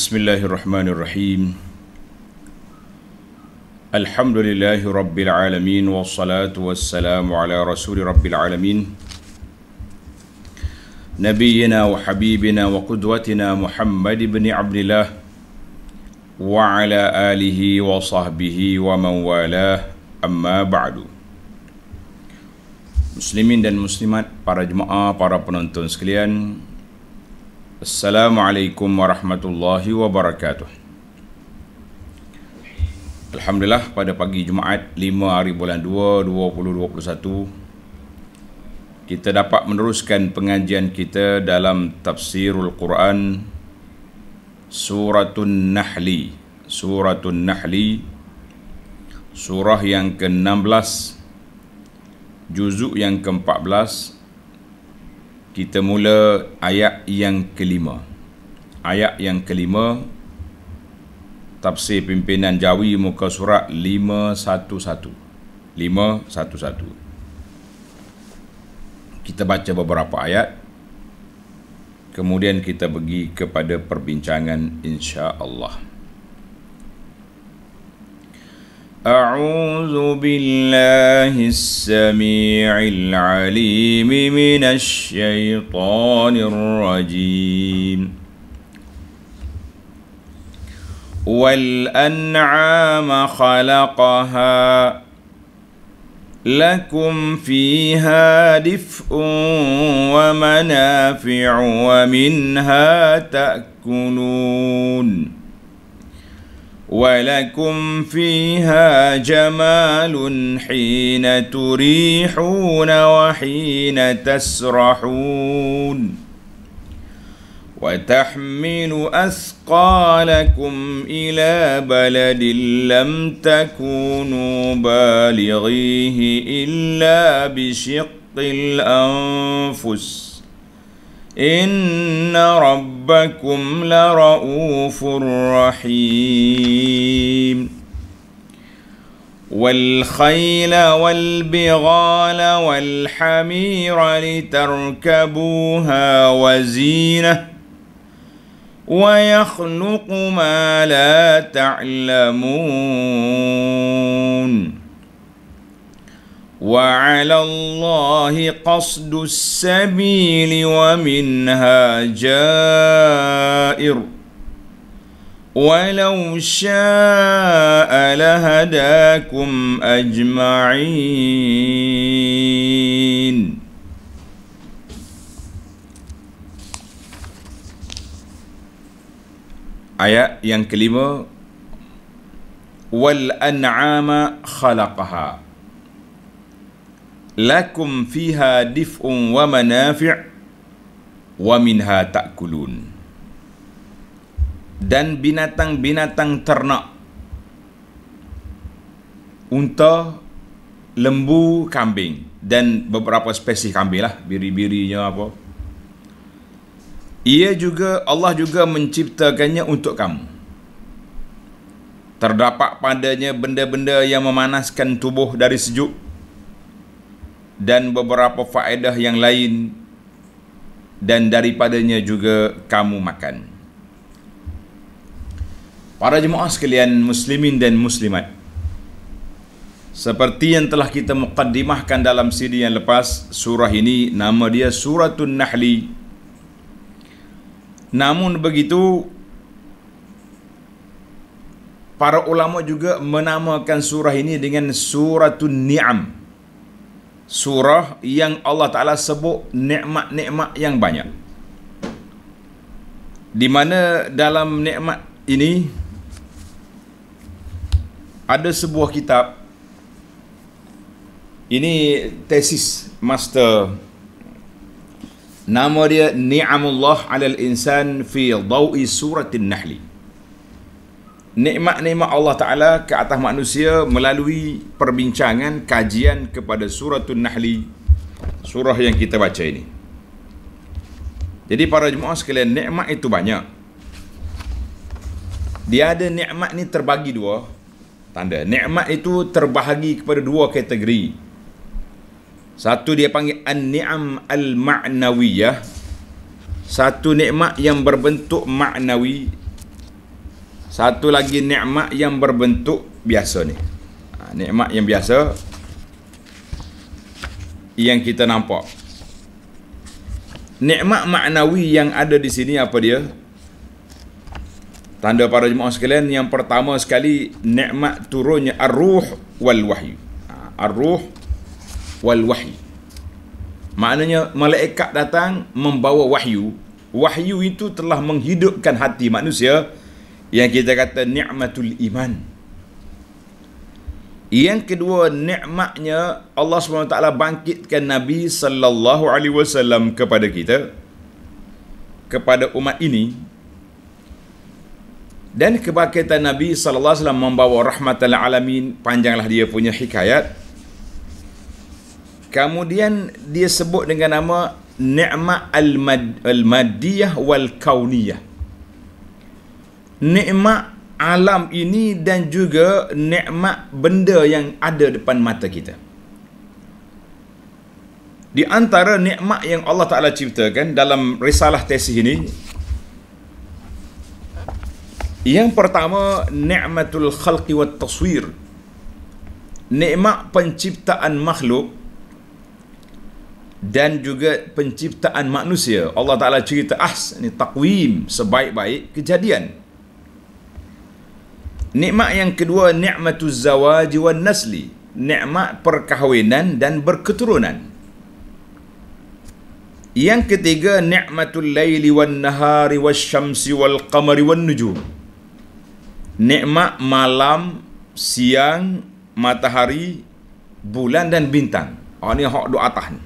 بسم الله الرحمن الرحيم الحمد لله رب العالمين والصلاة والسلام على رسول رب العالمين نبينا وحبيبنا وقدوتنا محمد بن عبد الله وعلى آله وصحبه ومن والاه أما بعد مسلمين dan muslimat, para jemaah, para penonton sekalian Assalamualaikum warahmatullahi wabarakatuh. Alhamdulillah pada pagi Jumaat 5 hari bulan 2 2021 kita dapat meneruskan pengajian kita dalam tafsirul Quran Suratul Nahli. Suratul Nahli surah yang ke-16 juzuk yang ke-14 kita mula ayat yang kelima. Ayat yang kelima tafsir pimpinan Jawi muka surat 511. 511. Kita baca beberapa ayat kemudian kita pergi kepada perbincangan insya-Allah. أعوذ بالله السميع العليم من الشيطان الرجيم والأنعام خلقها لكم فيها دفء ومنافع ومنها تأكلون ولكم فيها جمال حين تريحون وحين تسرحون وتحمل أثقالكم إلى بلد لم تكونوا بالغيه إلا بشق الأنفس إن رب ربكم لرؤوف رحيم والخيل والبغال والحمير لتركبوها وزينه ويخلق ما لا تعلمون وعلى الله قصد السبيل ومنها جائر ولو شاء لهداكم أجمعين Ayat آية yang kelima Wal an'ama khalaqaha lakum fiha dif'un wa manafi' wa minha ta'kulun dan binatang-binatang ternak unta lembu kambing dan beberapa spesies kambing lah biri-birinya apa ia juga Allah juga menciptakannya untuk kamu terdapat padanya benda-benda yang memanaskan tubuh dari sejuk dan beberapa faedah yang lain dan daripadanya juga kamu makan. Para jemaah sekalian muslimin dan muslimat. Seperti yang telah kita mukaddimahkan dalam siri yang lepas, surah ini nama dia Suratul Nahli. Namun begitu para ulama juga menamakan surah ini dengan Suratul Ni'am surah yang Allah Ta'ala sebut nikmat-nikmat yang banyak. Di mana dalam nikmat ini, ada sebuah kitab, ini tesis master Nama dia Ni'amullah alal insan fi dawi suratin nahli nikmat-nikmat Allah Taala ke atas manusia melalui perbincangan kajian kepada surah An-Nahli surah yang kita baca ini. Jadi para jemaah sekalian, nikmat itu banyak. Dia ada nikmat ni terbagi dua tanda. Nikmat itu terbahagi kepada dua kategori. Satu dia panggil an-ni'am al-ma'nawiyah. Satu nikmat yang berbentuk maknawi satu lagi nikmat yang berbentuk biasa ni ha, nikmat yang biasa yang kita nampak nikmat maknawi yang ada di sini apa dia tanda para jemaah sekalian yang pertama sekali nikmat turunnya ar-ruh wal wahyu ha, ar-ruh wal wahyu maknanya malaikat datang membawa wahyu wahyu itu telah menghidupkan hati manusia yang kita kata nikmatul iman yang kedua nikmatnya Allah SWT bangkitkan Nabi sallallahu alaihi wasallam kepada kita kepada umat ini dan kebangkitan Nabi sallallahu alaihi wasallam membawa rahmatal alamin panjanglah dia punya hikayat kemudian dia sebut dengan nama nikmat al madiyah wal kauniyah nikmat alam ini dan juga nikmat benda yang ada depan mata kita. Di antara nikmat yang Allah Taala ciptakan dalam risalah tesis ini yang pertama nikmatul khalqi wat taswir. Nikmat penciptaan makhluk dan juga penciptaan manusia. Allah Taala cerita ahs ni takwim sebaik-baik kejadian. Nikmat yang kedua nikmatuz zawaj wan nasli, nikmat perkahwinan dan berketurunan. Yang ketiga nikmatul laili wan nahari wasyamsi wal qamari wan nujum. Nikmat malam, siang, matahari, bulan dan bintang. Oh ni hak doa tahan.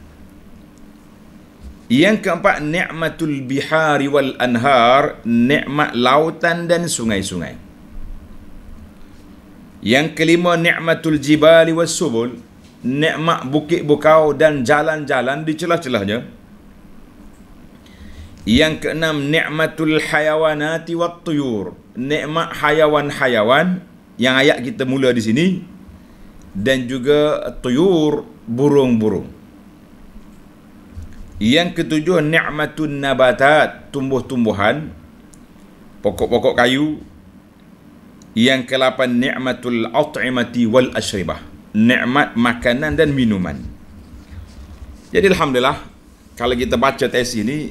Yang keempat nikmatul bihari wal anhar, nikmat lautan dan sungai-sungai. Yang kelima ni'matul jibali was subul Ni'mat bukit bukau dan jalan-jalan di celah-celahnya Yang keenam ni'matul hayawanati wat tuyur Ni'mat hayawan-hayawan Yang ayat kita mula di sini Dan juga tuyur burung-burung yang ketujuh ni'matun nabatat, tumbuh-tumbuhan, pokok-pokok kayu, yang ke-8 ni'matul at'imati wal ashribah. Nikmat makanan dan minuman. Jadi alhamdulillah kalau kita baca tes ini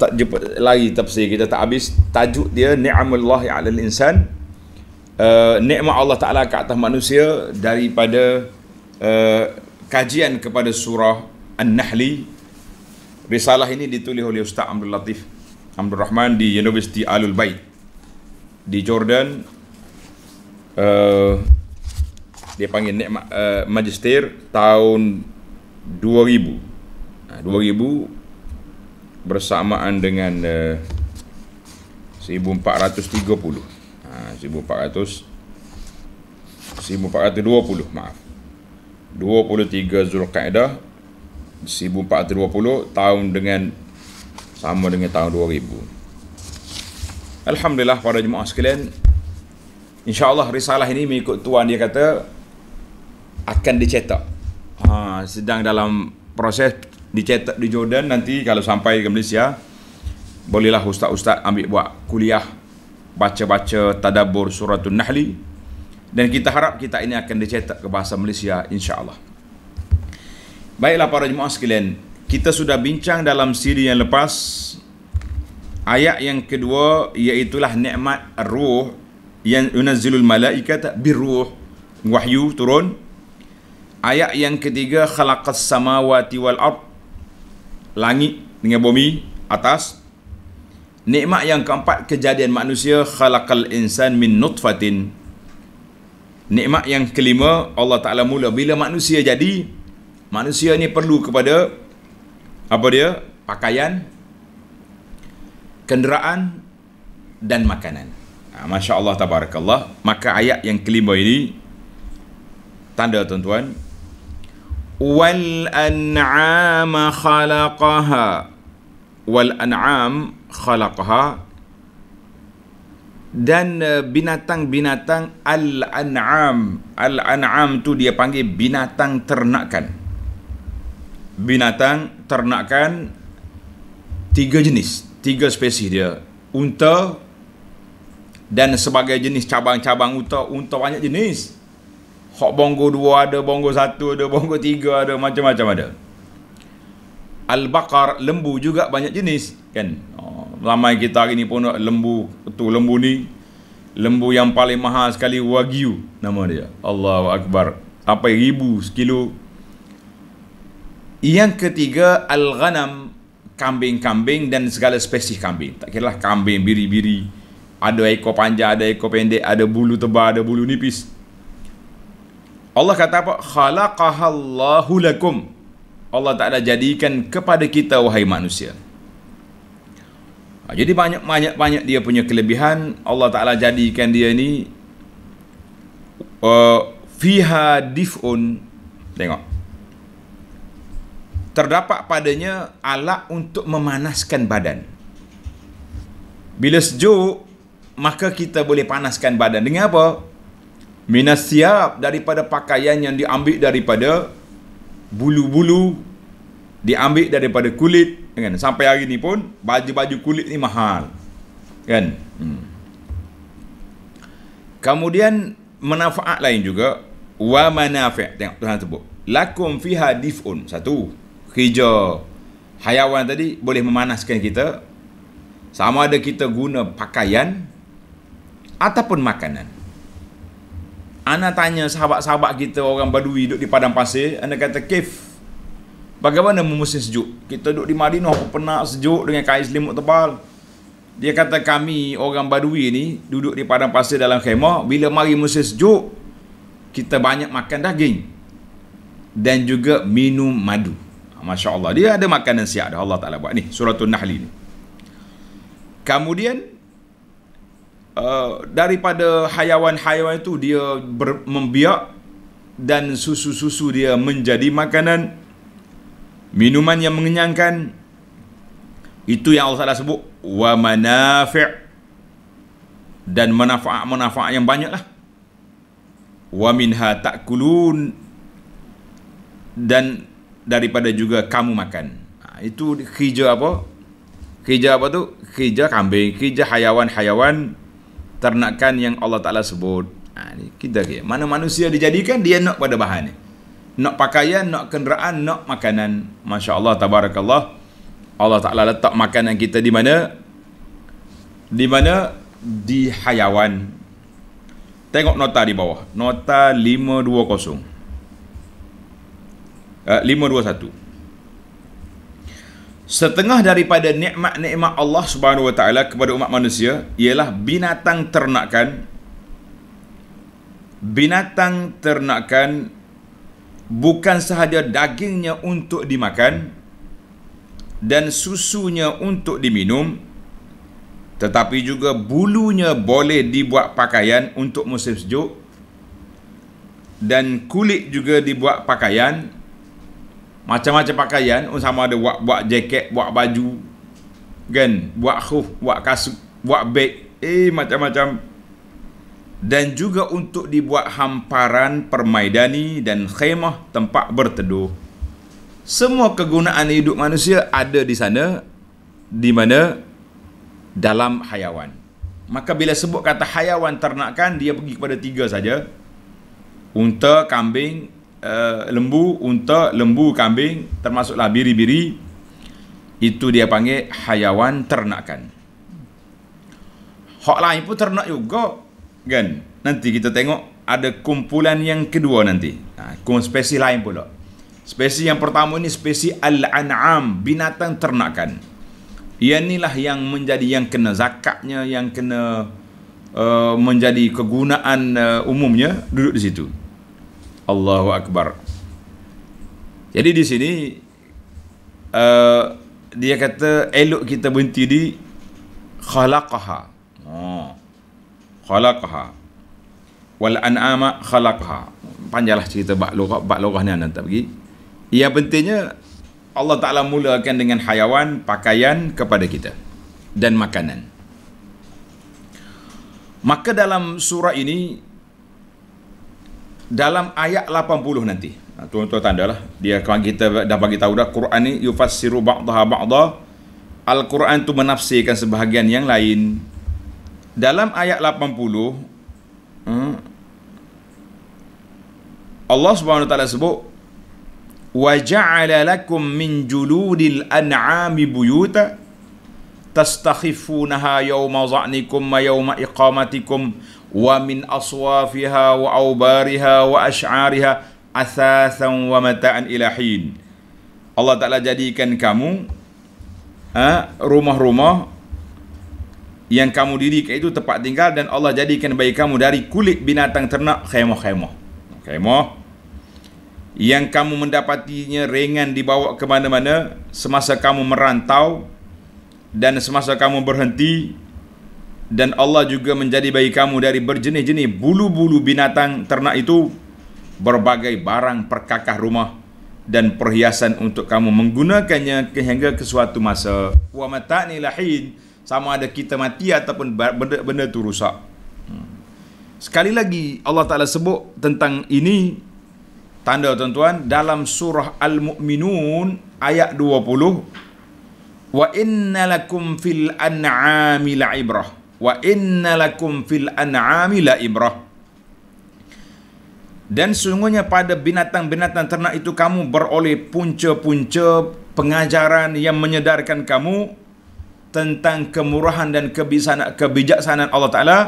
tak jumpa lagi tafsir kita tak habis tajuk dia ni'amullah ya'ala al-insan uh, eh, nikmat Allah Taala ke atas manusia daripada uh, kajian kepada surah An-Nahli risalah ini ditulis oleh Ustaz Abdul Latif Abdul Rahman di Universiti Alul Bait di Jordan uh, dia panggil uh, Magister tahun 2000 2000 bersamaan dengan uh, 1430 uh, 1400 1420 maaf 23 Zulkaidah 1420 tahun dengan sama dengan tahun Alhamdulillah pada jemaah sekalian InsyaAllah risalah ini mengikut tuan dia kata Akan dicetak ha, Sedang dalam proses dicetak di Jordan Nanti kalau sampai ke Malaysia Bolehlah ustaz-ustaz ambil buat kuliah Baca-baca tadabur suratul nahli Dan kita harap kita ini akan dicetak ke bahasa Malaysia insyaAllah Baiklah para jemaah sekalian Kita sudah bincang dalam siri yang lepas Ayat yang kedua ialah nikmat ruh yang unazilul malaikata birruh wahyu turun. Ayat yang ketiga khalaqas samawati wal ard langit dengan bumi atas. Nikmat yang keempat kejadian manusia khalaqal insan min nutfatin. Nikmat yang kelima Allah Taala mula bila manusia jadi manusia ni perlu kepada apa dia pakaian kenderaan dan makanan. Ha, Masya Allah tabarakallah. Maka ayat yang kelima ini tanda tuan-tuan wal an'am khalaqaha wal an'am khalaqaha dan eh, binatang-binatang al-an'am al-an'am tu dia panggil binatang ternakan binatang ternakan tiga jenis tiga spesies dia unta dan sebagai jenis cabang-cabang unta unta banyak jenis hok bonggo dua ada bonggo satu ada bonggo tiga ada macam-macam ada Al-Baqar lembu juga banyak jenis kan oh, ramai kita hari ni pun lembu tu lembu ni lembu yang paling mahal sekali wagyu nama dia Allahu akbar apa ribu sekilo yang ketiga al-ghanam kambing-kambing dan segala spesies kambing. Tak kira lah kambing biri-biri. Ada ekor panjang, ada ekor pendek, ada bulu tebal, ada bulu nipis. Allah kata apa? Khalaqahallahu lakum. Allah Ta'ala jadikan kepada kita wahai manusia. Ha, jadi banyak-banyak dia punya kelebihan. Allah Ta'ala jadikan dia ni. Uh, fiha dif'un. Tengok terdapat padanya alat untuk memanaskan badan. Bila sejuk, maka kita boleh panaskan badan. Dengan apa? Minas siap daripada pakaian yang diambil daripada bulu-bulu, diambil daripada kulit. Kan? Sampai hari ini pun, baju-baju kulit ni mahal. Kan? Hmm. Kemudian, manfaat lain juga. Wa manafi' Tengok Tuhan sebut. Lakum fiha dif'un. Satu kerja hayawan tadi boleh memanaskan kita sama ada kita guna pakaian ataupun makanan Anak tanya sahabat-sahabat kita orang badui duduk di padang pasir Anak kata kif bagaimana memusim sejuk kita duduk di Madinah pun penat sejuk dengan kain selimut tebal dia kata kami orang badui ni duduk di padang pasir dalam khemah bila mari musim sejuk kita banyak makan daging dan juga minum madu Masya Allah. Dia ada makanan siap dah Allah Ta'ala buat. Ni suratul Nahli ni. Kemudian uh, daripada hayawan-hayawan itu dia membiak dan susu-susu dia menjadi makanan minuman yang mengenyangkan itu yang Allah Ta'ala sebut wa manafi' dan manfaat-manfaat yang banyaklah wa minha ta'kulun dan daripada juga kamu makan. Ha, itu khijah apa? Khijah apa tu? Khijah kambing, khijah hayawan-hayawan ternakan yang Allah Taala sebut. Ini ha, kita ke. Mana manusia dijadikan dia nak pada bahan Nak pakaian, nak kenderaan, nak makanan. Masya-Allah tabarakallah. Allah Taala letak makanan kita di mana? Di mana? Di hayawan. Tengok nota di bawah. Nota 520. 521. Eh, Setengah daripada nikmat-nikmat Allah Subhanahu Wa Taala kepada umat manusia ialah binatang ternakan. Binatang ternakan bukan sahaja dagingnya untuk dimakan dan susunya untuk diminum tetapi juga bulunya boleh dibuat pakaian untuk musim sejuk dan kulit juga dibuat pakaian macam-macam pakaian pun oh, sama ada buat buat jaket buat baju kan buat khuf buat kasut buat beg eh macam-macam dan juga untuk dibuat hamparan permaidani dan khemah tempat berteduh semua kegunaan hidup manusia ada di sana di mana dalam hayawan maka bila sebut kata hayawan ternakan dia pergi kepada tiga saja unta kambing Eh, lembu, unta, lembu, kambing termasuklah biri-biri itu dia panggil hayawan ternakan. Hak lain pun ternak juga kan. Nanti kita tengok ada kumpulan yang kedua nanti. Ha, kum spesies lain pula. Spesies yang pertama ni spesies al-an'am, binatang ternakan. Ia inilah yang menjadi yang kena zakatnya, yang kena uh, menjadi kegunaan uh, umumnya duduk di situ. Allahu Akbar. Jadi di sini uh, dia kata elok kita berhenti di khalaqaha. Oh. Khalaqaha. Wal an'ama khalaqaha. Panjanglah cerita bab lorah bab lorah ni anda tak pergi. Ia pentingnya Allah Taala mulakan dengan hayawan, pakaian kepada kita dan makanan. Maka dalam surah ini dalam ayat 80 nanti. Ha, tuan-tuan tandalah dia kawan kita dah bagi tahu dah Quran ni yufassiru ba'daha ba'da. Al-Quran tu menafsirkan sebahagian yang lain. Dalam ayat 80 hmm, ha, Allah Subhanahu taala sebut wa ja'ala lakum min juludil an'ami buyuta tastakhifunaha yawma za'nikum wa yawma iqamatikum ومن أصوافها وأوبارها وأشعارها أثاثا ومتاعا إلى حين Allah Ta'ala jadikan kamu ha, rumah-rumah yang kamu diri ke itu tempat tinggal dan Allah jadikan bagi kamu dari kulit binatang ternak khemah-khemah. Khemah. Yang kamu mendapatinya ringan dibawa ke mana-mana semasa kamu merantau dan semasa kamu berhenti dan Allah juga menjadi bagi kamu dari berjenis-jenis bulu-bulu binatang ternak itu berbagai barang perkakah rumah dan perhiasan untuk kamu menggunakannya sehingga ke suatu masa wa matani lahin sama ada kita mati ataupun benda benda tu rusak hmm. sekali lagi Allah Taala sebut tentang ini tanda tuan-tuan dalam surah al-mu'minun ayat 20 wa innalakum fil an'ami la'ibrah la wa inna lakum fil an'ami la ibrah dan sungguhnya pada binatang-binatang ternak itu kamu beroleh punca-punca pengajaran yang menyedarkan kamu tentang kemurahan dan kebijaksanaan Allah Ta'ala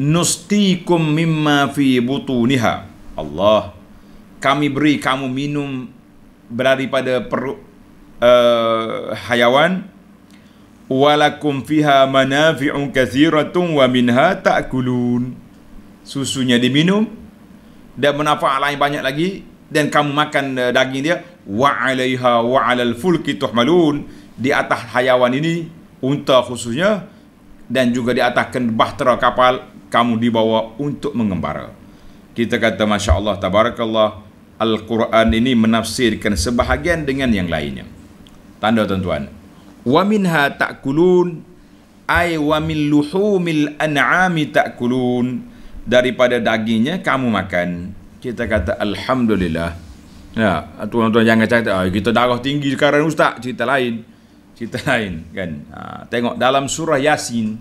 nustikum mimma fi butuniha Allah kami beri kamu minum daripada perut uh, hayawan walakum fiha manafi'un kathiratun wa minha ta'kulun susunya diminum dan manfaat lain banyak lagi dan kamu makan eh, daging dia wa 'alaiha wa 'alal fulki tuhmalun di atas hayawan ini unta khususnya dan juga di atas bahtera kapal kamu dibawa untuk mengembara kita kata masya-Allah tabarakallah Al-Quran ini menafsirkan sebahagian dengan yang lainnya. Tanda tuan-tuan wa minha ta'kulun ay wa min luhumil an'ami ta'kulun daripada dagingnya kamu makan kita kata alhamdulillah ya tuan-tuan jangan cakap oh, kita darah tinggi sekarang ustaz cerita lain cerita lain kan ha, tengok dalam surah yasin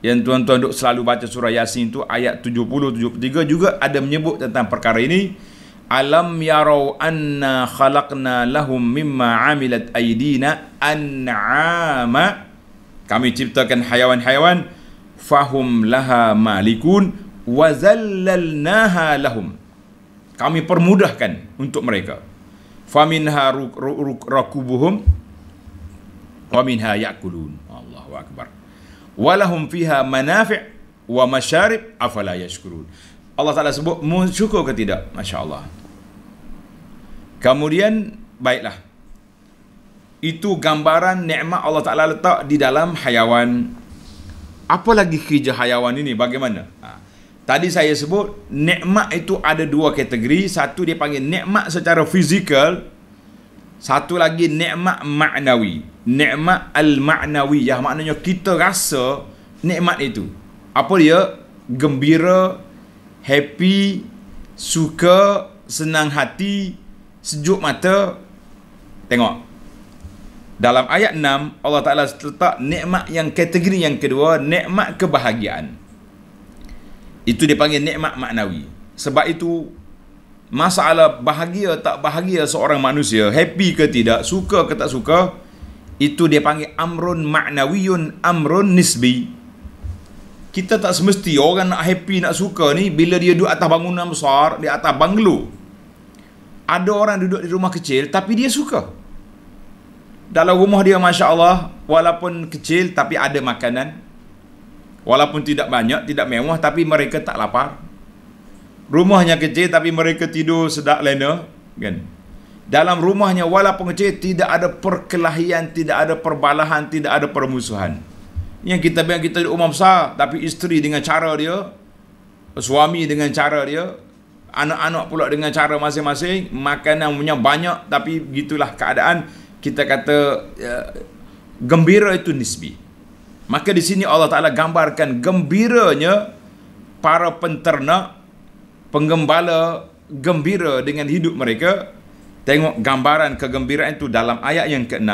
yang tuan-tuan duk selalu baca surah yasin tu ayat 70 73 juga ada menyebut tentang perkara ini alam yarau anna khalaqna lahum mimma amilat aydina an'ama kami ciptakan haiwan-haiwan fahum laha malikun wa zallalnaha lahum kami permudahkan untuk mereka faminha rakubuhum wa minha yakulun Allahu akbar walahum fiha manafi' wa masyarib afala yashkurun Allah Ta'ala sebut syukur ke tidak? Masya Allah. Kemudian baiklah. Itu gambaran nikmat Allah Taala letak di dalam haiwan. Apa lagi kerja haiwan ini? Bagaimana? Ha. Tadi saya sebut nikmat itu ada dua kategori. Satu dia panggil nikmat secara fizikal. Satu lagi nikmat maknawi. Nikmat al-ma'nawi yang maknanya kita rasa nikmat itu. Apa dia? Gembira, happy, suka, senang hati, sejuk mata tengok dalam ayat 6 Allah Taala letak nikmat yang kategori yang kedua nikmat kebahagiaan itu dia panggil nikmat maknawi sebab itu masalah bahagia tak bahagia seorang manusia happy ke tidak suka ke tak suka itu dia panggil amrun maknawiun amrun nisbi kita tak semesti orang nak happy nak suka ni bila dia duduk atas bangunan besar di atas banglo ada orang duduk di rumah kecil tapi dia suka. Dalam rumah dia Masya Allah walaupun kecil tapi ada makanan. Walaupun tidak banyak, tidak mewah tapi mereka tak lapar. Rumahnya kecil tapi mereka tidur sedap lena. Kan? Dalam rumahnya walaupun kecil tidak ada perkelahian, tidak ada perbalahan, tidak ada permusuhan. Yang kita bilang kita di rumah besar tapi isteri dengan cara dia, suami dengan cara dia, anak-anak pula dengan cara masing-masing makanan punya banyak tapi gitulah keadaan kita kata uh, gembira itu nisbi maka di sini Allah Taala gambarkan gembiranya para penternak penggembala gembira dengan hidup mereka tengok gambaran kegembiraan itu dalam ayat yang ke-6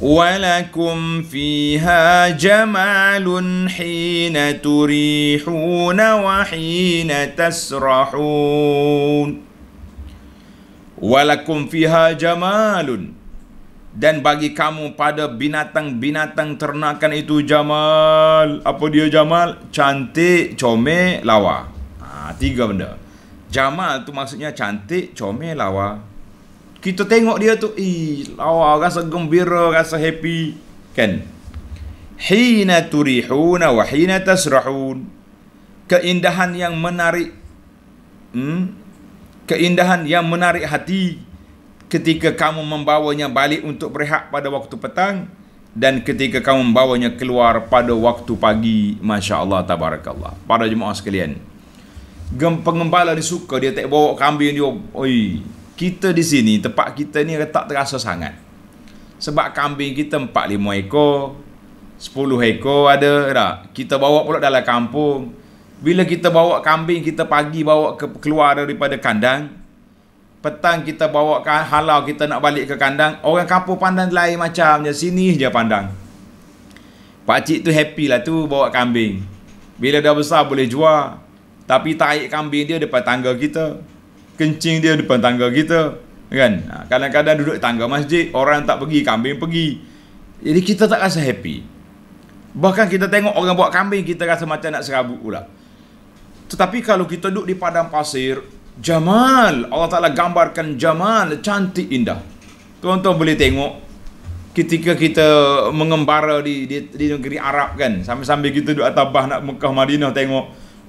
ولكم فيها جمال حين تريحون وحين تسرحون ولكم فيها جمال dan bagi kamu pada binatang-binatang ternakan itu jamal apa dia jamal cantik comel lawa ha, tiga benda jamal tu maksudnya cantik comel lawa kita tengok dia tu ih lawa rasa gembira rasa happy kan hina turihuna wa hina tasrahun keindahan yang menarik hmm? keindahan yang menarik hati ketika kamu membawanya balik untuk berehat pada waktu petang dan ketika kamu membawanya keluar pada waktu pagi masya-Allah tabarakallah para jemaah sekalian Gem pengembala dia suka dia tak bawa kambing dia oi kita di sini tempat kita ni tak terasa sangat sebab kambing kita 4 5 ekor 10 ekor ada tak kita bawa pula dalam kampung bila kita bawa kambing kita pagi bawa ke, keluar daripada kandang petang kita bawa halau kita nak balik ke kandang orang kampung pandang lain macamnya sini je pandang pakcik tu happy lah tu bawa kambing bila dah besar boleh jual tapi tarik kambing dia depan tangga kita kencing dia depan tangga kita kan ha, kadang-kadang duduk tangga masjid orang tak pergi kambing pergi jadi kita tak rasa happy bahkan kita tengok orang buat kambing kita rasa macam nak serabut pula tetapi kalau kita duduk di padang pasir jamal Allah Taala gambarkan jamal cantik indah tuan-tuan boleh tengok ketika kita mengembara di, di, di negeri Arab kan sambil-sambil kita duduk atas bah nak Mekah Madinah tengok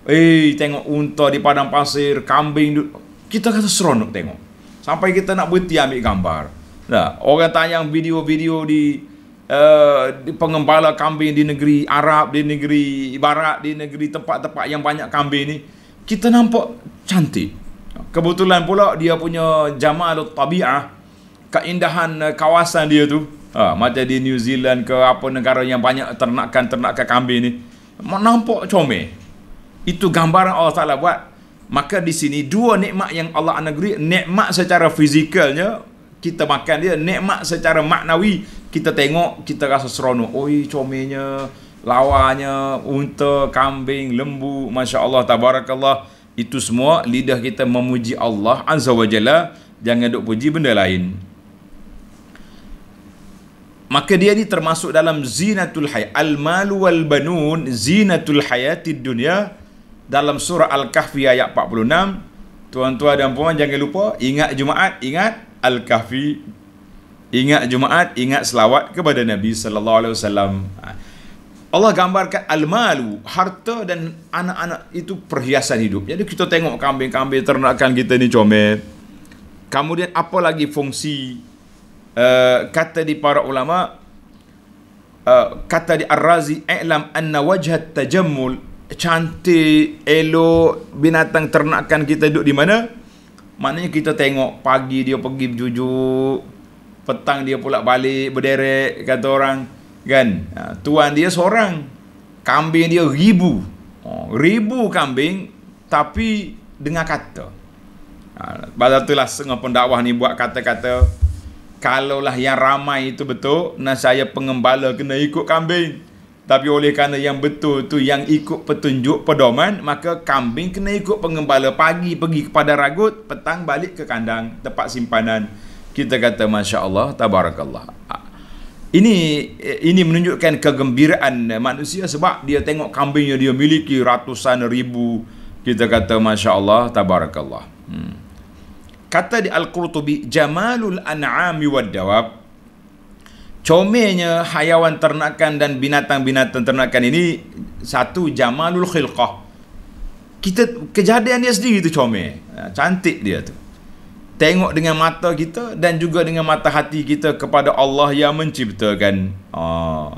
eh tengok unta di padang pasir kambing duduk kita kata seronok tengok sampai kita nak berhenti ambil gambar nah orang tayang video-video di uh, di pengembala kambing di negeri Arab di negeri barat di negeri tempat-tempat yang banyak kambing ni kita nampak cantik kebetulan pula dia punya jamalut tabiah keindahan eh, kawasan dia tu ha, macam di New Zealand ke apa negara yang banyak ternakan-ternakan kambing ni nampak comel itu gambaran Allah Ta'ala buat maka di sini dua nikmat yang Allah anugerahi nikmat secara fizikalnya kita makan dia nikmat secara maknawi kita tengok kita rasa seronok oi comelnya lawanya unta kambing lembu masya-Allah tabarakallah itu semua lidah kita memuji Allah azza wajalla jangan duk puji benda lain maka dia ni termasuk dalam zinatul hayat al malu wal banun zinatul hayatid dunia dalam surah Al-Kahfi ayat 46. Tuan-tuan dan puan jangan lupa ingat Jumaat, ingat Al-Kahfi. Ingat Jumaat, ingat selawat kepada Nabi sallallahu alaihi wasallam. Ha. Allah gambarkan al-malu, harta dan anak-anak itu perhiasan hidup. Jadi kita tengok kambing-kambing ternakan kita ni comel. Kemudian apa lagi fungsi uh, kata di para ulama uh, kata di Ar-Razi i'lam anna wajhat tajammul cantik, elok binatang ternakan kita duduk di mana? Maknanya kita tengok pagi dia pergi berjujuk, petang dia pula balik berderet kata orang kan. Ha, tuan dia seorang. Kambing dia ribu. Ha, ribu kambing tapi dengar kata. Ha, itulah setengah pendakwah ni buat kata-kata Kalaulah yang ramai itu betul Nah saya pengembala kena ikut kambing tapi oleh kerana yang betul tu yang ikut petunjuk pedoman, maka kambing kena ikut pengembala pagi pergi kepada ragut, petang balik ke kandang, tempat simpanan. Kita kata Masya Allah, Tabarakallah. Ah. Ini eh, ini menunjukkan kegembiraan manusia sebab dia tengok kambing yang dia miliki ratusan ribu. Kita kata Masya Allah, Tabarakallah. Hmm. Kata di Al-Qurtubi, Jamalul An'ami wa Dawab, comelnya hayawan ternakan dan binatang-binatang ternakan ini satu jamalul khilqah kita kejadian dia sendiri tu comel ha, cantik dia tu tengok dengan mata kita dan juga dengan mata hati kita kepada Allah yang menciptakan oh. Ha.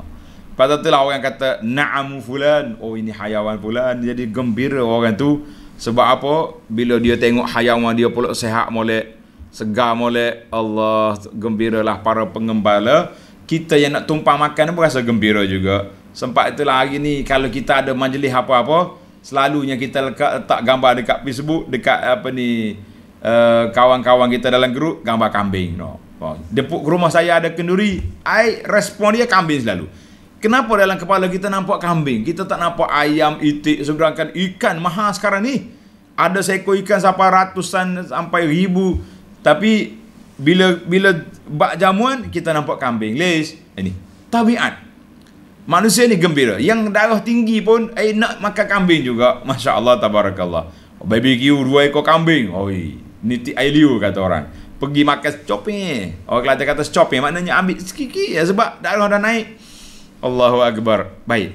pada tu lah orang kata na'amu fulan oh ini hayawan fulan jadi gembira orang tu sebab apa bila dia tengok hayawan dia pula sehat molek segar molek Allah gembiralah para pengembala kita yang nak tumpah makan pun rasa gembira juga. Sempat itulah hari ni kalau kita ada majlis apa-apa, selalunya kita letak gambar dekat Facebook, dekat apa ni eh, kawan-kawan uh, kita dalam grup gambar kambing no. Oh. Depuk rumah saya ada kenduri, ai respon dia kambing selalu. Kenapa dalam kepala kita nampak kambing? Kita tak nampak ayam, itik, sedangkan ikan mahal sekarang ni. Ada seekor ikan sampai ratusan sampai ribu. Tapi bila bila bak jamuan kita nampak kambing leis ini eh, tabiat manusia ni gembira yang darah tinggi pun eh nak makan kambing juga masya-Allah tabarakallah baby kiu dua ekor kambing oi niti ailiu kata orang pergi makan chopping orang kelate kata chopping maknanya ambil sikit-sikit ya sebab darah dah naik Allahu akbar baik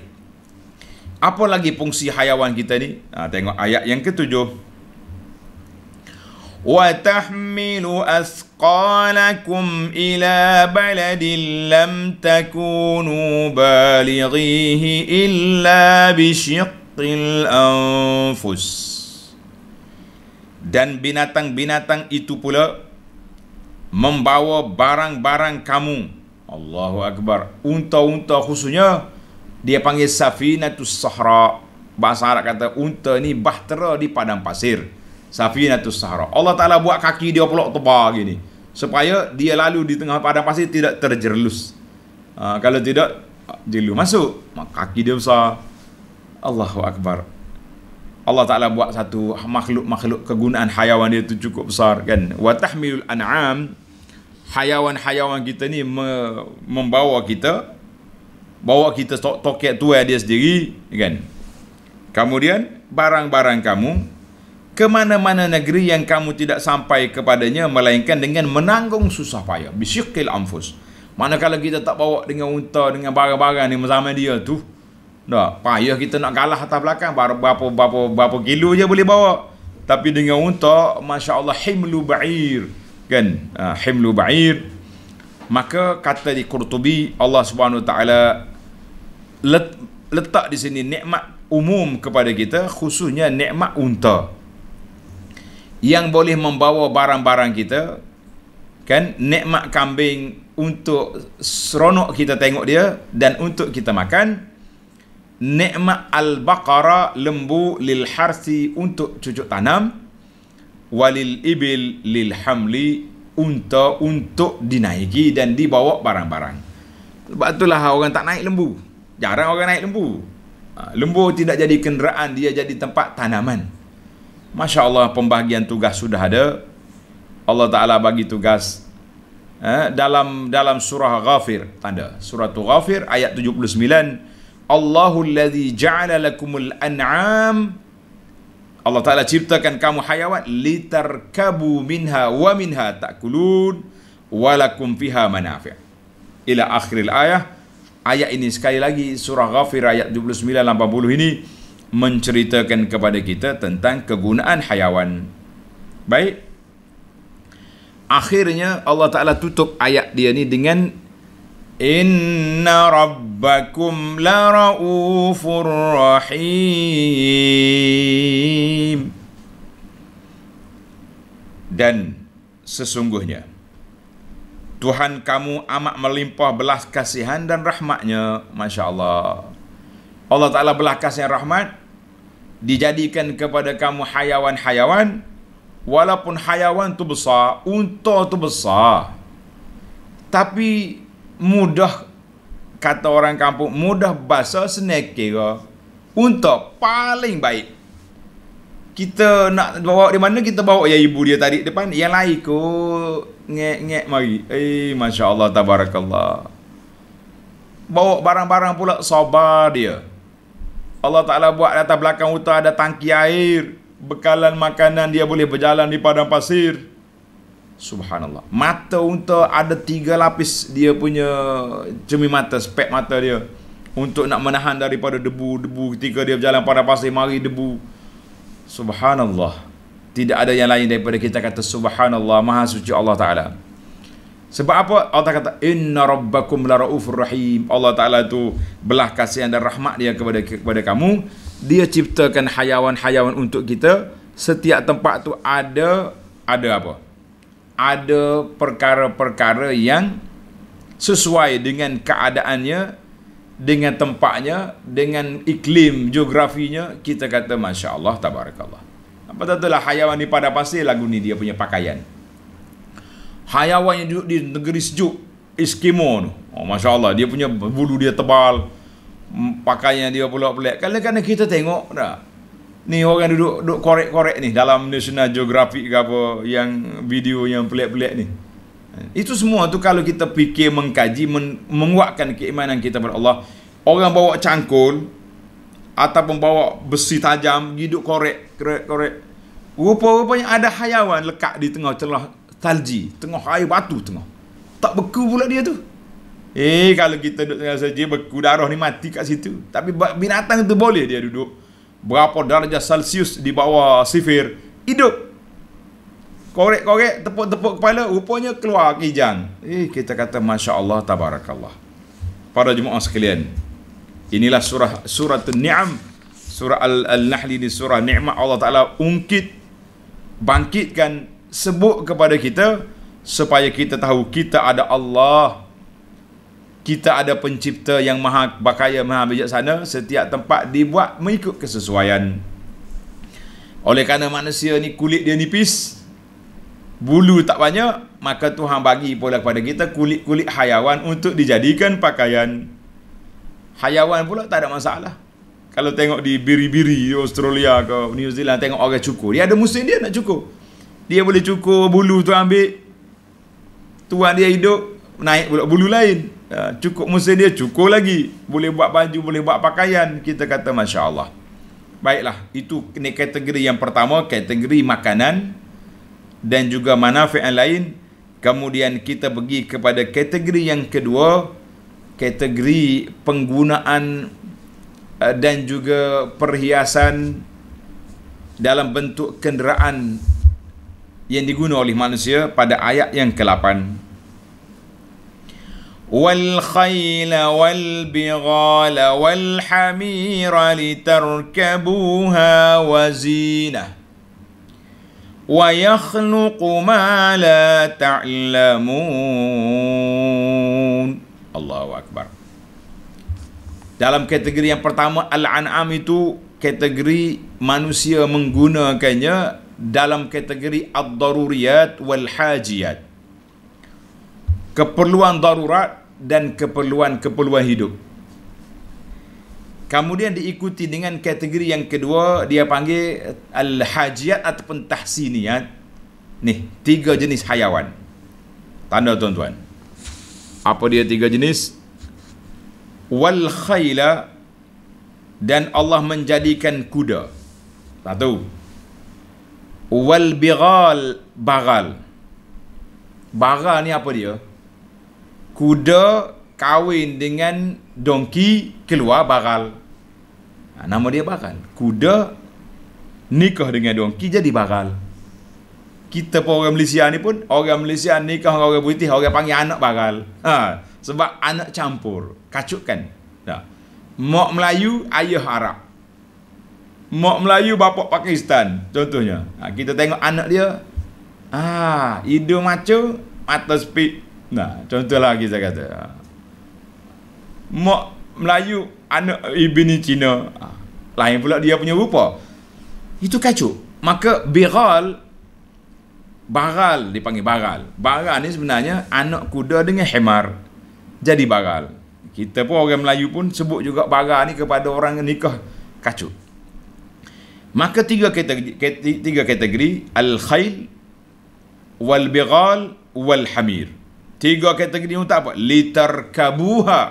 apa lagi fungsi hayawan kita ni ha, tengok ayat yang ketujuh وتحمل أثقالكم إلى بلد لم تكونوا بالغيه إلا بشق الأنفس dan binatang-binatang itu pula membawa barang-barang kamu Allahu Akbar unta-unta khususnya dia panggil safinatus sahra bahasa Arab kata unta ni bahtera di padang pasir Safinatus Sahara. Allah Ta'ala buat kaki dia pula tebal gini. Supaya dia lalu di tengah padang pasir tidak terjerlus. Ha, kalau tidak, jelu masuk. kaki dia besar. Allahu Akbar. Allah Ta'ala buat satu makhluk-makhluk kegunaan hayawan dia tu cukup besar kan. Wa tahmilul an'am. Hayawan-hayawan kita ni me- membawa kita. Bawa kita to- tua dia sendiri. Kan. Kemudian, barang-barang kamu ke mana-mana negeri yang kamu tidak sampai kepadanya melainkan dengan menanggung susah payah bisyukil anfus manakala kita tak bawa dengan unta dengan barang-barang ni bersama dia tu dah payah kita nak kalah atas belakang berapa berapa berapa kilo je boleh bawa tapi dengan unta masya-Allah himlu ba'ir kan uh, himlu ba'ir maka kata di Qurtubi Allah Subhanahu Wa taala letak di sini nikmat umum kepada kita khususnya nikmat unta yang boleh membawa barang-barang kita kan nikmat kambing untuk seronok kita tengok dia dan untuk kita makan nikmat al-baqara lembu lil harsi untuk cucuk tanam walil ibil lil hamli unta untuk dinaiki dan dibawa barang-barang sebab itulah orang tak naik lembu jarang orang naik lembu ha, lembu tidak jadi kenderaan dia jadi tempat tanaman Masya Allah pembahagian tugas sudah ada Allah Ta'ala bagi tugas eh, dalam dalam surah Ghafir tanda surah Ghafir ayat 79 Allahu allazi ja'ala lakumul an'am Allah Ta'ala ciptakan kamu hayawan litarkabu minha wa minha ta'kulun walakum fiha manafi' ila akhir ayah ayat ini sekali lagi surah Ghafir ayat 79 80 ini menceritakan kepada kita tentang kegunaan hayawan. Baik. Akhirnya Allah Taala tutup ayat dia ni dengan Inna rabbakum la raufur rahim. Dan sesungguhnya Tuhan kamu amat melimpah belas kasihan dan rahmatnya. Masya Allah. Allah Ta'ala belas kasihan rahmat dijadikan kepada kamu hayawan-hayawan walaupun hayawan tu besar unta tu besar tapi mudah kata orang kampung mudah bahasa senek kira unta paling baik kita nak bawa di mana kita bawa ya ibu dia tadi depan yang lain ko ngek-ngek mari eh masyaAllah tabarakallah bawa barang-barang pula sabar dia Allah Ta'ala buat di atas belakang unta ada tangki air. Bekalan makanan dia boleh berjalan di padang pasir. Subhanallah. Mata unta ada tiga lapis dia punya cermi mata, spek mata dia. Untuk nak menahan daripada debu-debu ketika dia berjalan pada pasir, mari debu. Subhanallah. Tidak ada yang lain daripada kita kata Subhanallah, Maha Suci Allah Ta'ala. Sebab apa? Allah kata inna rabbakum la raufur rahim. Allah Taala tu belah kasihan dan rahmat dia kepada kepada kamu. Dia ciptakan hayawan-hayawan untuk kita. Setiap tempat tu ada ada apa? Ada perkara-perkara yang sesuai dengan keadaannya, dengan tempatnya, dengan iklim geografinya, kita kata masya-Allah tabarakallah. Apa tentulah hayawan ni pada pasti lagu ni dia punya pakaian hayawan yang duduk di negeri sejuk Eskimo tu. Oh, Masya Allah, dia punya bulu dia tebal. Mm, pakaian dia pula pelik. Kadang-kadang kita tengok dah. Ni orang duduk, duduk korek-korek ni dalam National Geographic ke apa yang video yang pelik-pelik ni. Itu semua tu kalau kita fikir mengkaji, men- menguatkan keimanan kita kepada Allah. Orang bawa cangkul ataupun bawa besi tajam, duduk korek-korek. Rupa-rupanya ada hayawan lekat di tengah celah salji tengah air batu tengah tak beku pula dia tu eh kalau kita duduk tengah salji beku darah ni mati kat situ tapi binatang tu boleh dia duduk berapa darjah celsius di bawah sifir hidup korek-korek tepuk-tepuk kepala rupanya keluar kijang eh kita kata Masya Allah Tabarakallah para jemaah sekalian inilah surah surah ni'am surah al-nahli ni surah ni'mat Allah Ta'ala ungkit bangkitkan sebut kepada kita supaya kita tahu kita ada Allah kita ada pencipta yang maha bakaya maha bijaksana setiap tempat dibuat mengikut kesesuaian oleh kerana manusia ni kulit dia nipis bulu tak banyak maka Tuhan bagi pula kepada kita kulit-kulit hayawan untuk dijadikan pakaian hayawan pula tak ada masalah kalau tengok di biri-biri Australia ke New Zealand tengok orang cukur dia ada musim dia nak cukur dia boleh cukur bulu tu ambil tuan dia hidup naik pula bulu lain ha, cukup musim dia cukur lagi boleh buat baju boleh buat pakaian kita kata Masya Allah baiklah itu ni kategori yang pertama kategori makanan dan juga manfaat lain kemudian kita pergi kepada kategori yang kedua kategori penggunaan eh, dan juga perhiasan dalam bentuk kenderaan yang diguna oleh manusia pada ayat yang ke-8 wal khayl wal bighal wal hamir litarkabuha wa zina wa yakhluq ma la ta'lamun Allahu akbar dalam kategori yang pertama al-an'am itu kategori manusia menggunakannya dalam kategori ad-daruriyat wal hajiyat keperluan darurat dan keperluan keperluan hidup kemudian diikuti dengan kategori yang kedua dia panggil al hajiyat ataupun tahsiniyat nih tiga jenis hayawan tanda tuan-tuan apa dia tiga jenis wal khaila dan Allah menjadikan kuda satu wal bighal bagal, bagal ni apa dia kuda kawin dengan donki keluar baghal ha, nama dia bagal. kuda nikah dengan donki jadi bagal. kita pun orang Malaysia ni pun orang Malaysia nikah dengan orang putih orang panggil anak bagal. ha sebab anak campur kacukkan dah mak Melayu ayah Arab Mak Melayu, bapak Pakistan Contohnya ha, Kita tengok anak dia Ah, ha, Hidung maco Mata speed Nah, contoh lagi saya kata ha. Mak Melayu Anak ibni Cina ha. Lain pula dia punya rupa Itu kacau Maka Biral Baral dipanggil Baral Baral ni sebenarnya Anak kuda dengan hemar Jadi Baral Kita pun orang Melayu pun Sebut juga Baral ni kepada orang yang nikah Kacau Maka tiga kategori, tiga kategori Al-Khail Wal-Bighal Wal-Hamir Tiga kategori untuk apa? Litarkabuha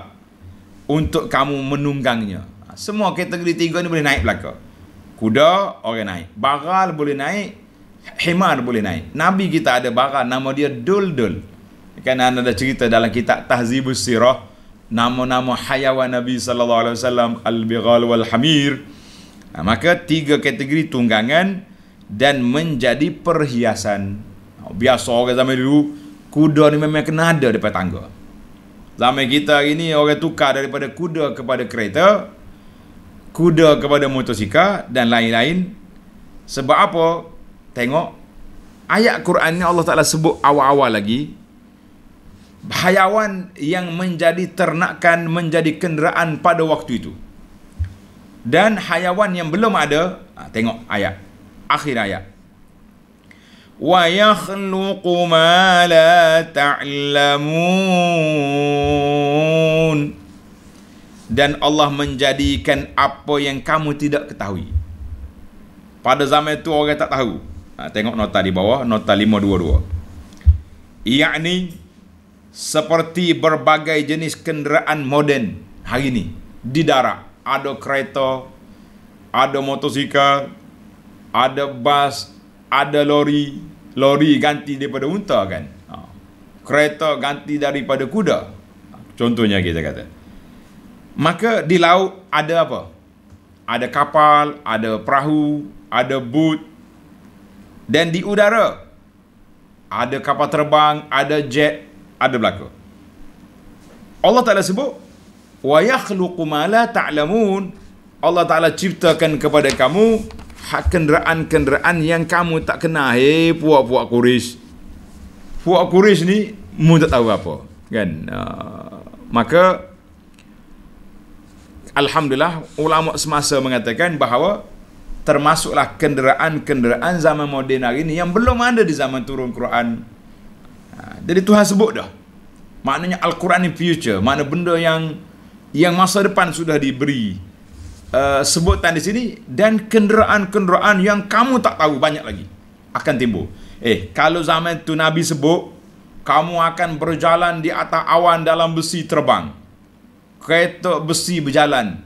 Untuk kamu menunggangnya Semua kategori tiga ni boleh naik belakang Kuda orang naik Baral boleh naik Himar boleh naik Nabi kita ada baral Nama dia dul-dul. Kan ada cerita dalam kitab Tahzibus Sirah Nama-nama hayawan Nabi sallallahu alaihi wasallam Al-Bighal Wal-Hamir Ha, maka tiga kategori tunggangan dan menjadi perhiasan. Ha, biasa orang zaman dulu, kuda ni memang kena ada depan tangga. Zaman kita hari ni, orang tukar daripada kuda kepada kereta, kuda kepada motosikal dan lain-lain. Sebab apa? Tengok, ayat Quran ni Allah Ta'ala sebut awal-awal lagi, hayawan yang menjadi ternakan menjadi kenderaan pada waktu itu dan hayawan yang belum ada ha, tengok ayat akhir ayat wa yakhluqu ma la ta'lamun dan Allah menjadikan apa yang kamu tidak ketahui pada zaman itu orang tak tahu ha, tengok nota di bawah nota 522 yakni seperti berbagai jenis kenderaan moden hari ini di darat ada kereta, ada motosikal, ada bas, ada lori. Lori ganti daripada unta kan. Ha. Kereta ganti daripada kuda. Contohnya kita kata. Maka di laut ada apa? Ada kapal, ada perahu, ada boot. Dan di udara, ada kapal terbang, ada jet, ada belakang. Allah Ta'ala sebut, wa yakhluqu ma la ta'lamun Allah Taala ciptakan kepada kamu hak kenderaan-kenderaan yang kamu tak kenal hei puak-puak kuris, puak kuris ni mu tak tahu apa kan uh, maka alhamdulillah ulama semasa mengatakan bahawa termasuklah kenderaan-kenderaan zaman moden hari ini yang belum ada di zaman turun Quran. Ah, jadi Tuhan sebut dah. Maknanya Al-Quran ni future, makna benda yang yang masa depan sudah diberi uh, sebutan di sini dan kenderaan-kenderaan yang kamu tak tahu banyak lagi akan timbul. Eh, kalau zaman tu Nabi sebut kamu akan berjalan di atas awan dalam besi terbang. Kereta besi berjalan.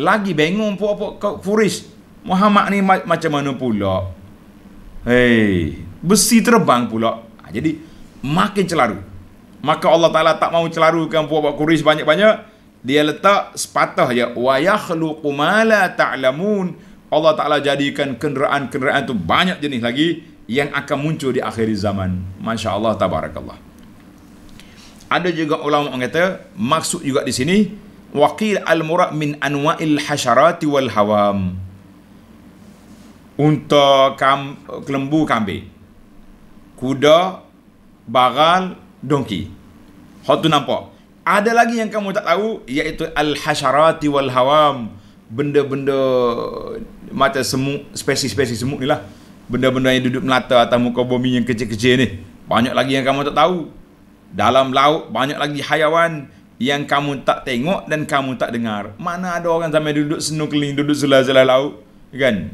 Lagi bengong apa-apa kau furis. Muhammad ni ma- macam mana pula? Hei, besi terbang pula. Ha, jadi makin celaru. Maka Allah Taala tak mau celarukan puak-puak Quraisy banyak-banyak dia letak sepatah je ya, wa yakhluqu ma la ta'lamun Allah Taala jadikan kenderaan-kenderaan tu banyak jenis lagi yang akan muncul di akhir zaman masya-Allah tabarakallah ada juga ulama yang kata maksud juga di sini waqil al murad min anwa'il hasharati wal hawam unta kam, kelembu kambing kuda bagal donki hatu nampak ada lagi yang kamu tak tahu iaitu al-hasharati wal hawam, benda-benda macam semut, spesies-spesies semut ni lah. Benda-benda yang duduk melata atas muka bumi yang kecil-kecil ni. Banyak lagi yang kamu tak tahu. Dalam laut banyak lagi hayawan yang kamu tak tengok dan kamu tak dengar. Mana ada orang sampai duduk snorkeling, duduk selah-selah laut. Kan?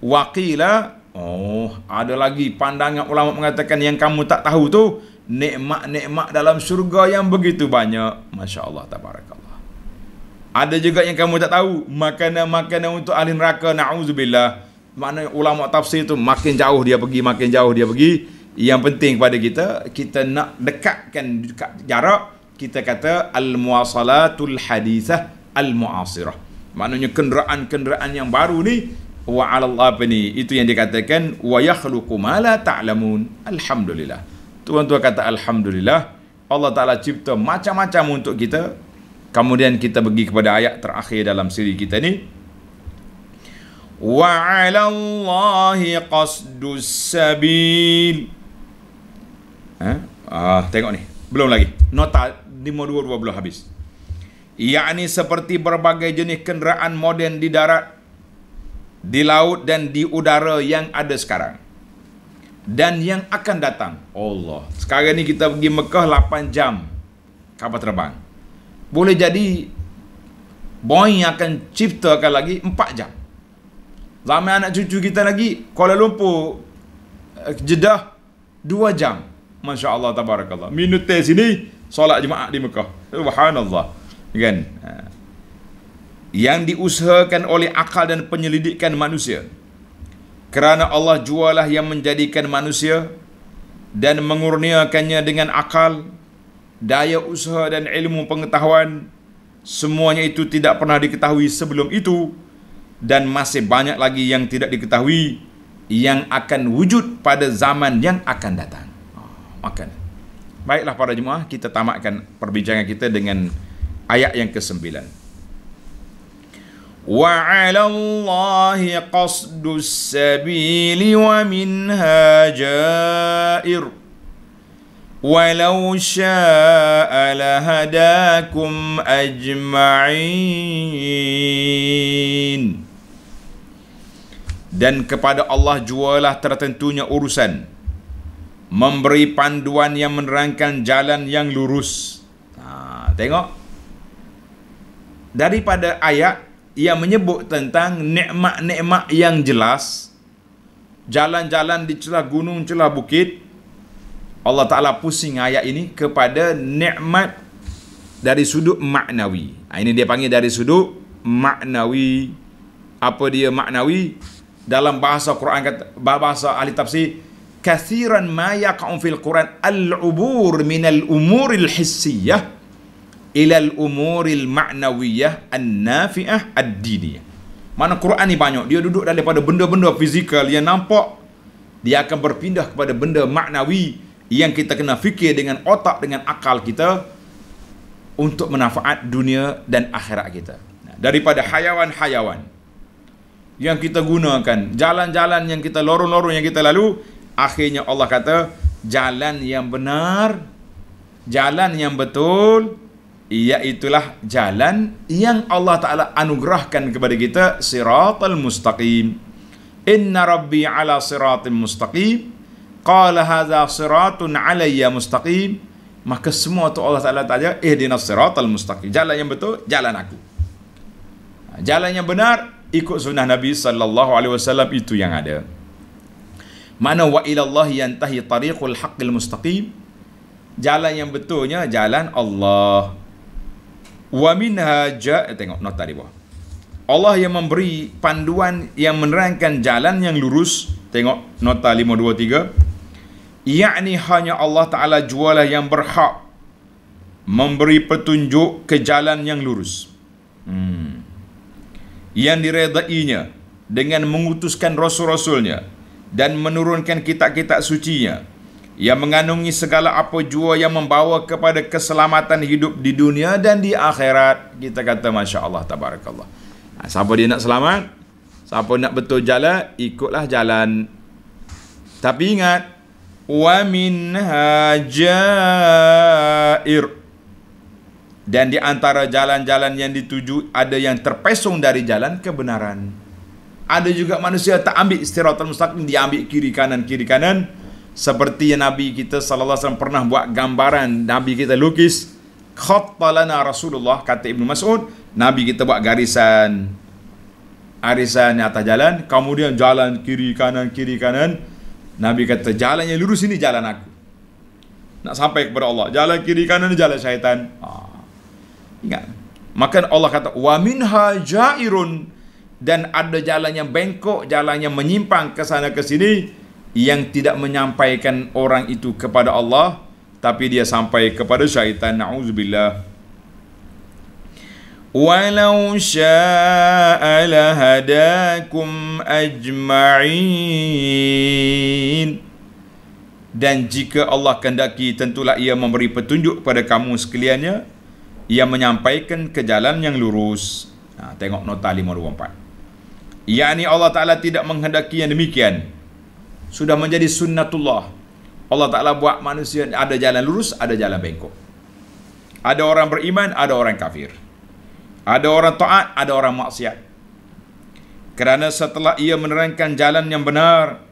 Waqilah, oh ada lagi pandangan ulama mengatakan yang kamu tak tahu tu nikmat-nikmat dalam syurga yang begitu banyak. Masya Allah, tabarakallah. Ada juga yang kamu tak tahu, makanan-makanan untuk ahli neraka, na'udzubillah. Mana ulama tafsir itu, makin jauh dia pergi, makin jauh dia pergi. Yang penting kepada kita, kita nak dekatkan jarak, kita kata al-muasalatul hadithah al-muasirah. Maknanya kenderaan-kenderaan yang baru ni wa ala Allah apa ni itu yang dikatakan wa yakhluqu ma la ta'lamun alhamdulillah Tuan-tuan kata Alhamdulillah Allah Ta'ala cipta macam-macam untuk kita Kemudian kita pergi kepada ayat terakhir dalam siri kita ni وَعَلَى اللَّهِ قَصْدُ السَّبِيلِ Ha? Ah, tengok ni. Belum lagi. Nota 522 belum habis. Ia Yakni seperti berbagai jenis kenderaan moden di darat, di laut dan di udara yang ada sekarang dan yang akan datang. Allah. Sekarang ni kita pergi Mekah 8 jam kapal terbang. Boleh jadi Boeing akan ciptakan lagi 4 jam. Zaman anak cucu kita lagi Kuala Lumpur eh, Jeddah 2 jam. Masya Allah tabarakallah. Minute sini solat jemaah di Mekah. Subhanallah. Kan? Eh. Yang diusahakan oleh akal dan penyelidikan manusia kerana Allah jualah yang menjadikan manusia dan mengurniakannya dengan akal, daya usaha dan ilmu pengetahuan. Semuanya itu tidak pernah diketahui sebelum itu dan masih banyak lagi yang tidak diketahui yang akan wujud pada zaman yang akan datang. Makan. Baiklah para jemaah, kita tamatkan perbincangan kita dengan ayat yang ke sembilan. وعلى الله قصد السبيل ومنها جائر ولو شاء لهداكم أجمعين. dan kepada Allah jualah tertentunya urusan memberi panduan yang menerangkan jalan yang lurus ha, tengok daripada ayat yang menyebut tentang nikmat-nikmat yang jelas jalan-jalan di celah gunung celah bukit Allah Taala pusing ayat ini kepada nikmat dari sudut maknawi. Ha, ini dia panggil dari sudut maknawi. Apa dia maknawi? Dalam bahasa Quran kata bahasa ahli tafsir kathiran ma yaqa'u fil Quran al-ubur min al-umuril hissiyah. Hmm ilal umuril ma'nawiyah an-nafi'ah ad-diniyah. Mana Quran ni banyak. Dia duduk daripada benda-benda fizikal yang nampak. Dia akan berpindah kepada benda maknawi yang kita kena fikir dengan otak, dengan akal kita untuk manfaat dunia dan akhirat kita. Daripada hayawan-hayawan yang kita gunakan, jalan-jalan yang kita lorong-lorong yang kita lalu, akhirnya Allah kata, jalan yang benar, jalan yang betul, ia itulah jalan yang Allah Ta'ala anugerahkan kepada kita Siratul mustaqim Inna rabbi ala siratul mustaqim Qala hadha siratun alaya mustaqim Maka semua tu Allah Ta'ala tanya Ihdina eh, siratul mustaqim Jalan yang betul, jalan aku ha, Jalan yang benar, ikut sunnah Nabi Sallallahu Alaihi Wasallam itu yang ada Mana wa ilallah yantahi tariqul haqqil mustaqim Jalan yang betulnya jalan Allah Wa minha ja eh, tengok nota di bawah. Allah yang memberi panduan yang menerangkan jalan yang lurus. Tengok nota 523. Yakni hanya Allah Taala jualah yang berhak memberi petunjuk ke jalan yang lurus. Hmm. Yang diredainya dengan mengutuskan rasul-rasulnya dan menurunkan kitab-kitab sucinya yang mengandungi segala apa jua yang membawa kepada keselamatan hidup di dunia dan di akhirat kita kata Masya Allah Tabarakallah ha, siapa dia nak selamat siapa nak betul jalan ikutlah jalan tapi ingat wa min hajair dan di antara jalan-jalan yang dituju ada yang terpesong dari jalan kebenaran ada juga manusia tak ambil istirahat mustaqim dia ambil kiri kanan kiri kanan seperti yang Nabi kita sallallahu alaihi wasallam pernah buat gambaran Nabi kita lukis khattalana Rasulullah kata Ibnu Mas'ud Nabi kita buat garisan arisan atas jalan kemudian jalan kiri kanan kiri kanan Nabi kata jalan yang lurus ini jalan aku nak sampai kepada Allah jalan kiri kanan jalan syaitan ah. ingat maka Allah kata wa minha jairun dan ada jalan yang bengkok jalan yang menyimpang ke sana ke sini yang tidak menyampaikan orang itu kepada Allah tapi dia sampai kepada syaitan na'udzubillah walau syaa lahadakum ajma'in dan jika Allah kehendaki tentulah ia memberi petunjuk kepada kamu sekaliannya ia menyampaikan ke jalan yang lurus ha, tengok nota 524 yakni Allah Ta'ala tidak menghendaki yang demikian sudah menjadi sunnatullah. Allah Ta'ala buat manusia ada jalan lurus, ada jalan bengkok. Ada orang beriman, ada orang kafir. Ada orang taat, ada orang maksiat. Kerana setelah ia menerangkan jalan yang benar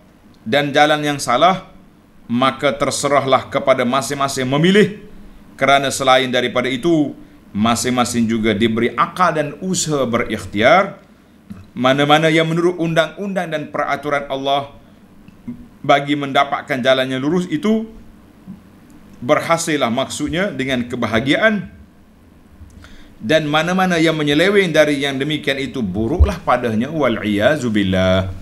dan jalan yang salah, maka terserahlah kepada masing-masing memilih. Kerana selain daripada itu, masing-masing juga diberi akal dan usaha berikhtiar mana-mana yang menurut undang-undang dan peraturan Allah bagi mendapatkan jalan yang lurus itu berhasillah maksudnya dengan kebahagiaan dan mana-mana yang menyeleweng dari yang demikian itu buruklah padanya wal iazubillah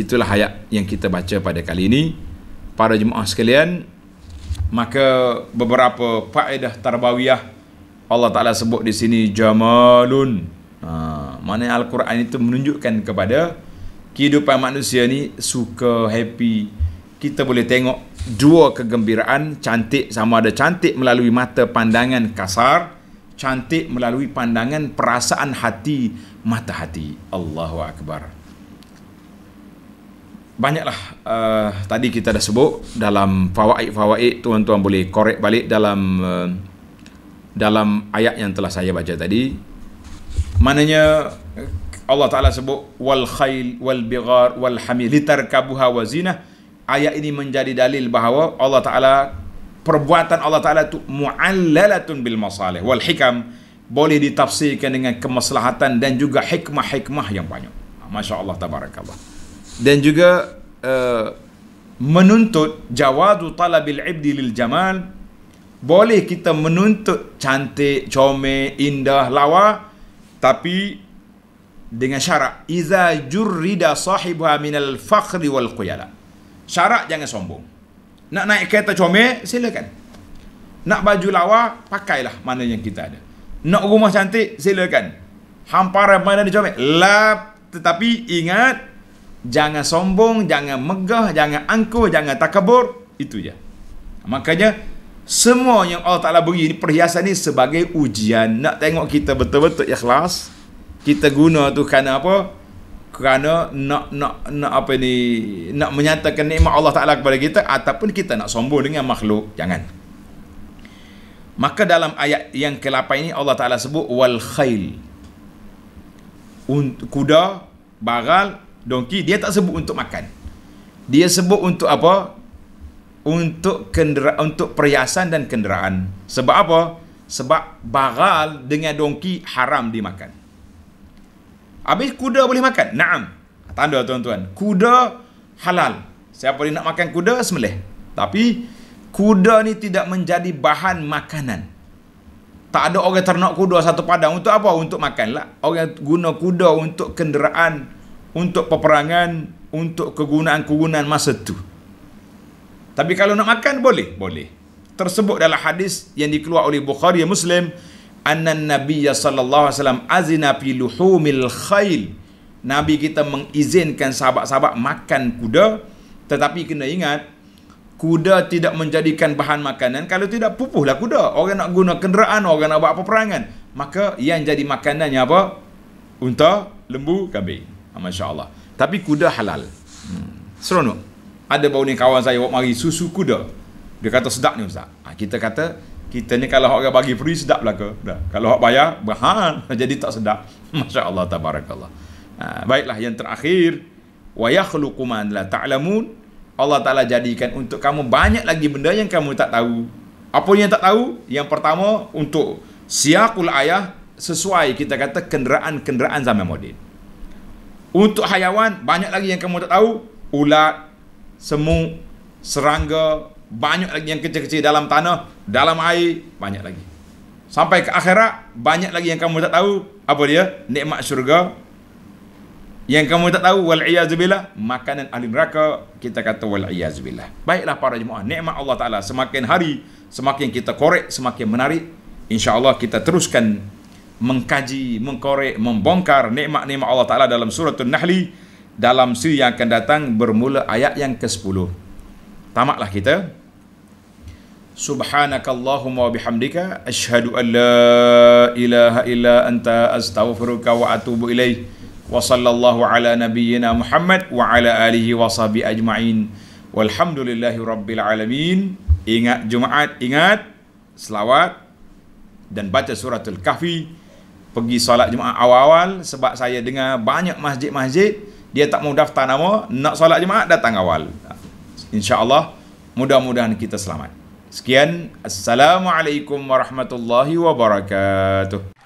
itulah ayat yang kita baca pada kali ini para jemaah sekalian maka beberapa faedah tarbawiyah Allah Taala sebut di sini jamalun ha mana al-Quran itu menunjukkan kepada kehidupan manusia ni suka happy kita boleh tengok dua kegembiraan cantik sama ada cantik melalui mata pandangan kasar cantik melalui pandangan perasaan hati mata hati Allahu akbar banyaklah uh, tadi kita dah sebut dalam fawaid-fawaid tuan-tuan boleh korek balik dalam uh, dalam ayat yang telah saya baca tadi maknanya Allah Ta'ala sebut wal khail wal bighar wal hamil litarkabuha wa zina ayat ini menjadi dalil bahawa Allah Ta'ala perbuatan Allah Ta'ala itu mu'allalatun bil masalih wal hikam boleh ditafsirkan dengan kemaslahatan dan juga hikmah-hikmah yang banyak ha, Masya Allah Tabarakallah dan juga uh, menuntut jawadu talabil ibdi lil jamal boleh kita menuntut cantik, comel, indah, lawa tapi dengan syarat iza jurrida sahibuha minal fakhri wal quyala syarat jangan sombong nak naik kereta comel silakan nak baju lawa pakailah mana yang kita ada nak rumah cantik silakan hamparan mana dia comel lap tetapi ingat jangan sombong jangan megah jangan angkuh jangan takabur itu je makanya semua yang Allah Ta'ala beri ini, perhiasan ni sebagai ujian nak tengok kita betul-betul ikhlas -betul, kita guna tu kerana apa? Kerana nak nak nak apa ni? Nak menyatakan nikmat Allah Taala kepada kita ataupun kita nak sombong dengan makhluk. Jangan. Maka dalam ayat yang ke-8 ini Allah Taala sebut wal khail. Kuda, baral, donki dia tak sebut untuk makan. Dia sebut untuk apa? Untuk kendera untuk perhiasan dan kenderaan. Sebab apa? Sebab baral dengan donki haram dimakan. Habis kuda boleh makan? Naam. Tanda tuan-tuan. Kuda halal. Siapa dia nak makan kuda, semelih. Tapi, kuda ni tidak menjadi bahan makanan. Tak ada orang ternak kuda satu padang. Untuk apa? Untuk makan lah. Orang guna kuda untuk kenderaan, untuk peperangan, untuk kegunaan-kegunaan masa tu. Tapi kalau nak makan, boleh? Boleh. Tersebut dalam hadis yang dikeluarkan oleh Bukhari Muslim, anna nabiyya sallallahu alaihi wasallam azina fi luhumil khail nabi kita mengizinkan sahabat-sahabat makan kuda tetapi kena ingat kuda tidak menjadikan bahan makanan kalau tidak pupuhlah kuda orang nak guna kenderaan orang nak buat apa perangan maka yang jadi makanannya apa unta lembu kambing ah, ha, masya tapi kuda halal hmm. seronok ada bau ni kawan saya buat mari susu kuda dia kata sedap ni ustaz ah, kita kata kita ni kalau orang bagi free sedap lah ke? Dah. Kalau orang bayar, berhan. Jadi tak sedap. Masya Allah, tabarakallah. Ha, baiklah, yang terakhir. Wa yakhlukuman la ta'lamun. Allah Ta'ala jadikan untuk kamu banyak lagi benda yang kamu tak tahu. Apa yang tak tahu? Yang pertama, untuk siakul ayah, sesuai kita kata kenderaan-kenderaan zaman modin. Untuk hayawan, banyak lagi yang kamu tak tahu. Ulat, semut, serangga, banyak lagi yang kecil-kecil dalam tanah, dalam air, banyak lagi. Sampai ke akhirat, banyak lagi yang kamu tak tahu apa dia, nikmat syurga. Yang kamu tak tahu, wal'iyazubillah, makanan ahli neraka, kita kata wal'iyazubillah. Baiklah para jemaah, nikmat Allah Ta'ala semakin hari, semakin kita korek, semakin menarik. InsyaAllah kita teruskan mengkaji, mengkorek, membongkar nikmat-nikmat Allah Ta'ala dalam suratul An-Nahli dalam siri yang akan datang bermula ayat yang ke-10. Tamatlah kita Subhanakallahumma wa bihamdika ashhadu an la ilaha illa anta astaghfiruka wa atubu ilaik wa sallallahu ala nabiyyina Muhammad wa ala alihi wa sahbi ajma'in walhamdulillahi rabbil alamin ingat jumaat ingat selawat dan baca suratul kahfi pergi solat jumaat awal-awal sebab saya dengar banyak masjid-masjid dia tak mau daftar nama nak solat jumaat datang awal insyaallah mudah-mudahan kita selamat sekian assalamualaikum warahmatullahi wabarakatuh